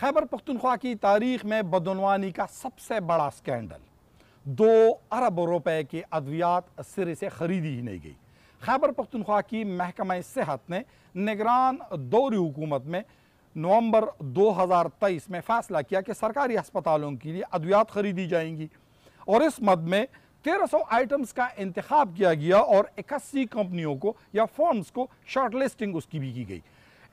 खैबर पख्तनख्वा की तारीख में बदनवानी का सबसे बड़ा स्कैंडल दो अरब रुपए के अद्वियात सिरे से ख़रीदी ही नहीं गई खैबर पख्तनख्वा की महकमा सेहत ने निगरान दौरी हुकूमत में नवंबर 2023 में फैसला किया कि सरकारी अस्पतालों के लिए अद्वियात खरीदी जाएंगी और इस मद में 1300 आइटम्स का इंतखब किया गया और इक्यासी कंपनियों को या फॉर्म्स को शॉर्ट लिस्टिंग उसकी भी की गई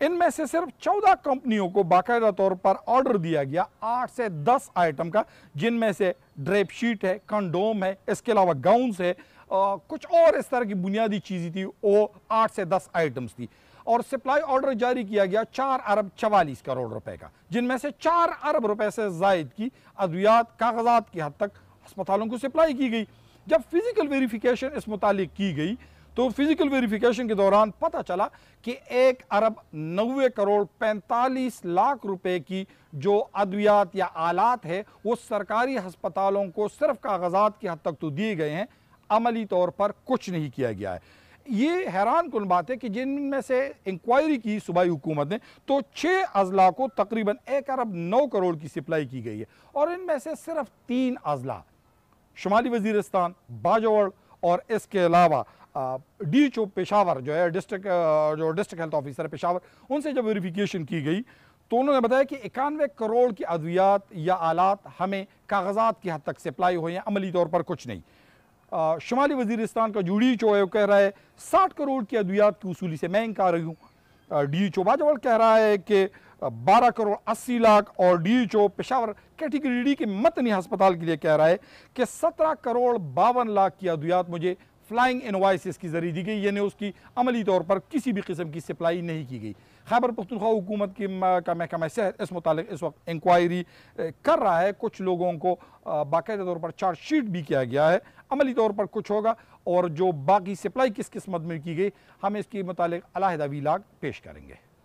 इनमें से सिर्फ 14 कंपनियों को बाकायदा तौर पर ऑर्डर दिया गया 8 से 10 आइटम का जिनमें से ड्रेप शीट है कंडोम है इसके अलावा गाउंस है आ, कुछ और इस तरह की बुनियादी चीज़ें थी वो आठ से दस आइटम्स थी और सप्लाई ऑर्डर जारी किया गया चार अरब चवालीस करोड़ रुपए का जिनमें से चार अरब रुपए से जायद की अद्वियात कागजात की हद तक अस्पतालों को सप्लाई की गई जब फिज़िकल वेरिफिकेशन इस मुतालिक की गई तो फिजिकल वेरिफिकेशन के दौरान पता चला कि एक अरब नबे करोड़ पैंतालीस लाख रुपए की जो अद्वियात या आलात है वो सरकारी अस्पतालों को सिर्फ कागजात की हद तक तो दिए गए हैं अमली तौर पर कुछ नहीं किया गया है ये हैरान कन बात है कि जिनमें से इंक्वायरी की सूबाई हुकूमत ने तो छः अजला को तकरीबन एक अरब नौ करोड़ की सप्लाई की गई है और इनमें से सिर्फ तीन अजला शुमाली वजीरस्तान बाजौड़ और इसके अलावा डी चो पेशावर जो है डिस्ट्रिक्ट जो डिस्ट्रिक्ट हेल्थ ऑफिसर है पेशावर उनसे जब वेरिफिकेशन की गई तो उन्होंने बताया कि इक्यानवे करोड़ की अद्वियात या आलात हमें कागजात की हद तक सप्लाई हुए हैं अमली तौर पर कुछ नहीं शुमाली वजीरस्तान का जो डी एच कह रहा है साठ करोड़ की अद्वियात की वसूली से मैं इनकार रही हूँ डी एच ओ कह रहा है कि बारह करोड़ अस्सी लाख और D H Peshawar category D के मतनी अस्पताल के लिए कह रहा है कि सत्रह करोड़ बावन लाख की अद्वियात मुझे फ्लाइंग इन्वाइसिस की ज़रिए दी गई यानी उसकी अमली तौर पर किसी भी किस्म की सप्लाई नहीं की गई खैबर पुख्तनख्वा हुकूमत की का महकमा सेहत इस मुतल इस वक्त इंक्वायरी कर रहा है कुछ लोगों को बाकायदा तौर पर चार्जशीट भी किया गया है अमली तौर पर कुछ होगा और जो बाकी सप्लाई किस किस्मत में की गई हम इसके मुतालिक अलहदा वीलाग पेश करेंगे